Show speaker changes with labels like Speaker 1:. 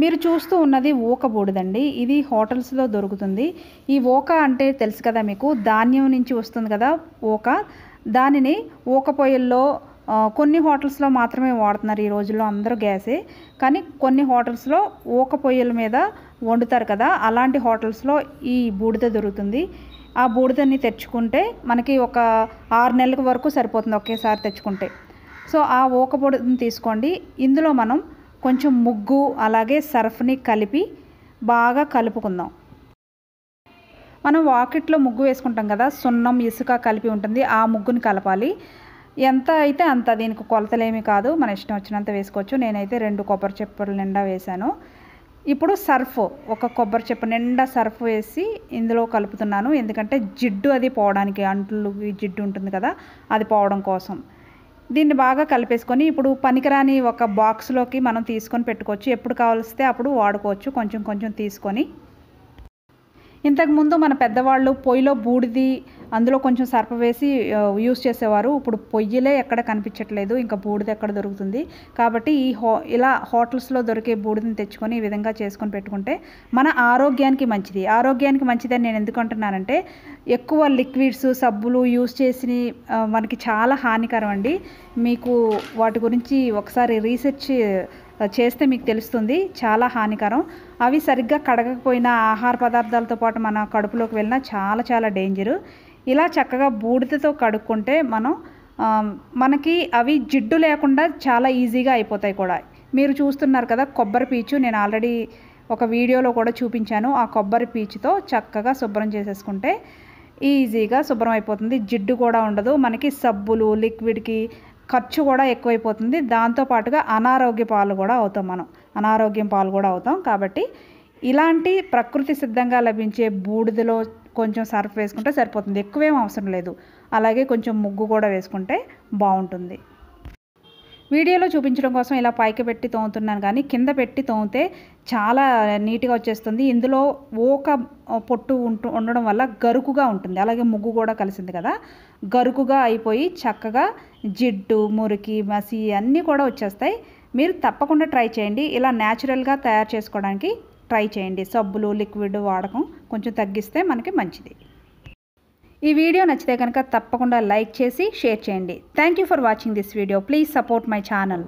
Speaker 1: మీరు చూస్తూ ఉన్నది ఓక బూడిదండి ఇది హోటల్స్లో దొరుకుతుంది ఈ ఓక అంటే తెలుసు కదా మీకు ధాన్యం నుంచి వస్తుంది కదా ఓక దానిని ఓక పొయ్యిల్లో కొన్ని హోటల్స్లో మాత్రమే వాడుతున్నారు ఈ రోజుల్లో అందరూ గ్యాసే కానీ కొన్ని హోటల్స్లో ఊక పొయ్యిల మీద వండుతారు కదా అలాంటి హోటల్స్లో ఈ బూడిద దొరుకుతుంది ఆ బూడిదని తెచ్చుకుంటే మనకి ఒక ఆరు నెలల వరకు సరిపోతుంది ఒకేసారి తెచ్చుకుంటే సో ఆ ఊక బూడిదని తీసుకోండి ఇందులో మనం కొంచెం ముగ్గు అలాగే సర్ఫ్ని కలిపి బాగా కలుపుకుందాం మనం వాకిట్లో ముగ్గు వేసుకుంటాం కదా సున్నం ఇసుక కలిపి ఉంటుంది ఆ ముగ్గుని కలపాలి ఎంత అయితే అంత దీనికి కొలతలేమి కాదు మన ఇష్టం వచ్చినంత వేసుకోవచ్చు నేనైతే రెండు కొబ్బరి చెప్పుల నిండా వేశాను ఇప్పుడు సర్ఫ్ ఒక కొబ్బరి చెప్పు నిండా సర్ఫ్ వేసి ఇందులో కలుపుతున్నాను ఎందుకంటే జిడ్డు అది పోవడానికి అంట్లు జిడ్డు ఉంటుంది కదా అది పోవడం కోసం దీన్ని బాగా కలిపేసుకొని ఇప్పుడు పనికిరాని ఒక బాక్స్లోకి మనం తీసుకొని పెట్టుకోవచ్చు ఎప్పుడు కావాల్సితే అప్పుడు వాడుకోవచ్చు కొంచెం కొంచెం తీసుకొని ఇంతకుముందు మన పెద్దవాళ్ళు పొయ్యిలో బూడిది అందులో కొంచెం సర్ప వేసి యూస్ చేసేవారు ఇప్పుడు పొయ్యిలే ఎక్కడ కనిపించట్లేదు ఇంకా బూడిద ఎక్కడ దొరుకుతుంది కాబట్టి ఈ హో ఇలా హోటల్స్లో దొరికే బూడిదని తెచ్చుకొని ఈ విధంగా చేసుకొని పెట్టుకుంటే మన ఆరోగ్యానికి మంచిది ఆరోగ్యానికి అని నేను ఎందుకు అంటున్నానంటే ఎక్కువ లిక్విడ్స్ సబ్బులు యూస్ చేసి మనకి చాలా హానికరం అండి మీకు వాటి గురించి ఒకసారి రీసెర్చ్ చేస్తే మీకు తెలుస్తుంది చాలా హానికరం అవి సరిగ్గా కడగకపోయిన ఆహార పదార్థాలతో పాటు మన కడుపులోకి వెళ్ళినా చాలా చాలా డేంజరు ఇలా చక్కగా బూడిదతో కడుక్కుంటే మనం మనకి అవి జిడ్డు లేకుండా చాలా ఈజీగా అయిపోతాయి కూడా మీరు చూస్తున్నారు కదా కొబ్బరి పీచు నేను ఆల్రెడీ ఒక వీడియోలో కూడా చూపించాను ఆ కొబ్బరి పీచుతో చక్కగా శుభ్రం చేసేసుకుంటే ఈజీగా శుభ్రం అయిపోతుంది జిడ్డు కూడా ఉండదు మనకి సబ్బులు లిక్విడ్కి ఖర్చు కూడా ఎక్కువైపోతుంది దాంతోపాటుగా అనారోగ్య పాలు కూడా అవుతాం మనం అనారోగ్యం పాలు కూడా అవుతాం కాబట్టి ఇలాంటి ప్రకృతి సిద్ధంగా లభించే బూడిదలో కొంచెం సర్ఫ్ వేసుకుంటే సరిపోతుంది ఎక్కువేం అవసరం లేదు అలాగే కొంచెం ముగ్గు కూడా వేసుకుంటే బాగుంటుంది వీడియోలో చూపించడం కోసం ఇలా పైకి పెట్టి తోముతున్నాను కానీ కింద పెట్టి తోమితే చాలా నీట్గా వచ్చేస్తుంది ఇందులో ఓక పొట్టు ఉంటు ఉండడం వల్ల గరుకుగా ఉంటుంది అలాగే ముగ్గు కూడా కలిసింది కదా గరుకుగా అయిపోయి చక్కగా జిడ్డు మురికి మసి అన్నీ కూడా వచ్చేస్తాయి మీరు తప్పకుండా ట్రై చేయండి ఇలా న్యాచురల్గా తయారు చేసుకోవడానికి ట్రై చేయండి సబ్బులు లిక్విడ్ వాడకం కొంచెం తగ్గిస్తే మనకి మంచిది ఈ వీడియో నచ్చితే కనుక తప్పకుండా లైక్ చేసి షేర్ చేయండి thank you for watching this video please support my channel